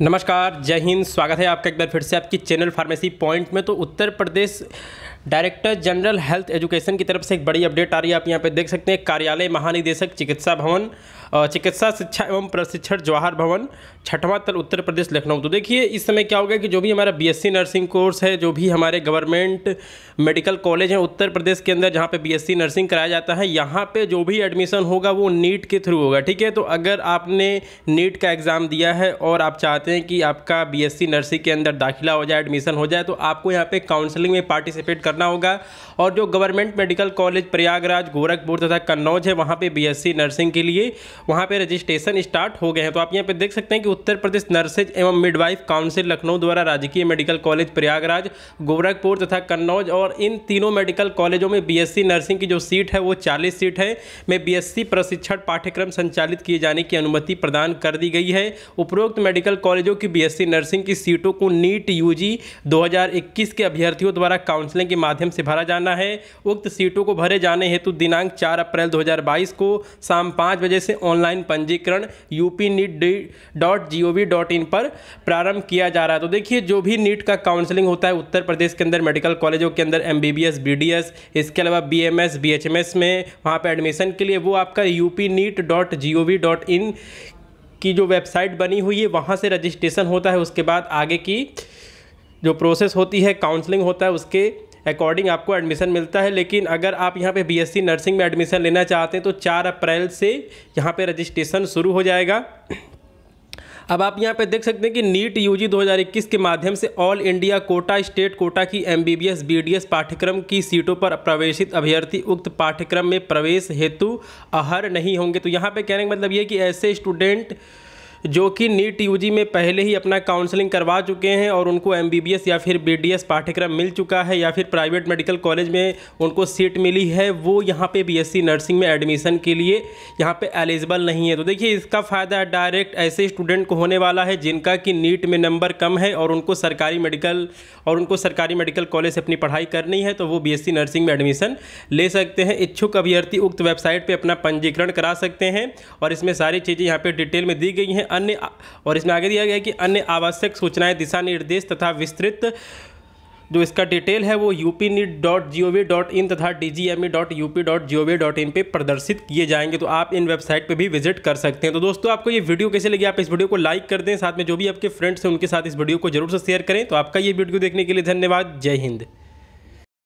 नमस्कार जय हिंद स्वागत है आपका एक बार फिर से आपकी चैनल फार्मेसी पॉइंट में तो Uttar Pradesh director general health education की तरफ से एक बड़ी अपडेट आ रही है आप यहाँ पे देख सकते हैं कार्यालय महानिदेशक चिकित्सा भवन चिकित्सा शिक्षा एवं प्रशिक्षण जवाहर भवन छठवां तल उत्तर प्रदेश लखनऊ तो देखिए इस समय क्या होगा कि जो भी हमारा बीएससी नर्सिंग कोर्स है जो भी हमारे गवर्नमेंट मेडिकल कॉलेज हैं उत्तर प्रदेश के अंदर जहाँ पर बी नर्सिंग कराया जाता है यहाँ पर जो भी एडमिशन होगा वो नीट के थ्रू होगा ठीक है तो अगर आपने नीट का एग्ज़ाम दिया है और आप चाहते चाहते हैं कि आपका बीएससी नर्सिंग के अंदर दाखिला हो जाए एडमिशन हो जाए तो आपको यहाँ पे काउंसलिंग में पार्टिसिपेट करना होगा और जो government medical college Prayagraj Gorakhpur तथा कन्नौज है वहाँ पर बीएससी नर्सिंग के लिए वहाँ पर रजिस्ट्रेशन स्टार्ट हो गए हैं तो आप यहाँ पर देख सकते हैं कि उत्तर प्रदेश नर्सेज एवं मिडवाइफ काउंसिल लखनऊ द्वारा राजकीय मेडिकल कॉलेज प्रयागराज गोरखपुर तथा कन्नौज और इन तीनों मेडिकल कॉलेजों में बीएससी नर्सिंग की जो सीट है वो चालीस सीट है में बीएससी प्रशिक्षण पाठ्यक्रम संचालित किए जाने की अनुमति प्रदान कर दी गई है उपरोक्त मेडिकल कॉलेज कॉलेजों की बीएससी नर्सिंग की सीटों को नीट यूजी 2021 के अभ्यर्थियों द्वारा काउंसलिंग के माध्यम से भरा जाना है उक्त सीटों को भरे जाने हेतु दिनांक 4 अप्रैल 2022 को शाम पाँच बजे से ऑनलाइन पंजीकरण यूपी डॉट इन पर प्रारंभ किया जा रहा है तो देखिए जो भी नीट का काउंसलिंग होता है उत्तर प्रदेश के अंदर मेडिकल कॉलेजों के अंदर एम बी डी एस इसके अलावा B M S B H M S में वहाँ पर एडमिशन के लिए वो आपका UP NEET dot G O V dot in की जो वेबसाइट बनी हुई है वहाँ से रजिस्ट्रेशन होता है उसके बाद आगे की जो प्रोसेस होती है काउंसलिंग होता है उसके अकॉर्डिंग आपको एडमिशन मिलता है लेकिन अगर आप यहाँ पे बीएससी नर्सिंग में एडमिशन लेना चाहते हैं तो 4 अप्रैल से यहाँ पे रजिस्ट्रेशन शुरू हो जाएगा अब आप यहाँ पे देख सकते हैं कि नीट यूजी 2021 के माध्यम से all India quota state quota की एमबीबीएस बीडीएस पाठ्यक्रम की सीटों पर प्रवेशित अभ्यर्थी उक्त पाठ्यक्रम में प्रवेश हेतु अहर नहीं होंगे तो यहाँ पे कहने का मतलब ये कि ऐसे स्टूडेंट जो कि नीट यू में पहले ही अपना काउंसलिंग करवा चुके हैं और उनको एम या फिर बी पाठ्यक्रम मिल चुका है या फिर प्राइवेट मेडिकल कॉलेज में उनको सीट मिली है वो यहाँ पे बी नर्सिंग में एडमिशन के लिए यहाँ पे एलिजिबल नहीं है तो देखिए इसका फ़ायदा डायरेक्ट ऐसे स्टूडेंट को होने वाला है जिनका कि नीट में नंबर कम है और उनको सरकारी मेडिकल और उनको सरकारी मेडिकल कॉलेज से अपनी पढ़ाई करनी है तो वो बीएससी नर्सिंग में एडमिशन ले सकते हैं इच्छुक अभ्यर्थी उक्त वेबसाइट पर अपना पंजीकरण करा सकते हैं और इसमें सारी चीज़ें यहाँ पर डिटेल में दी गई हैं अन्य और इसमें आगे दिया गया है कि अन्य आवश्यक सूचनाएं दिशा निर्देश तथा विस्तृत जो इसका डिटेल है वो U P NEET dot G O V dot in तथा D G M E dot U P dot G O V dot in पर प्रदर्शित किए जाएंगे तो आप इन वेबसाइट पे भी विजिट कर सकते हैं तो दोस्तों आपको ये वीडियो कैसे लगी आप इस वीडियो को लाइक कर दें साथ में जो भी आपके फ्रेंड्स हैं उनके साथ इस वीडियो को जरूर से शेयर करें तो आपका ये वीडियो देखने के लिए धन्यवाद जय हिंद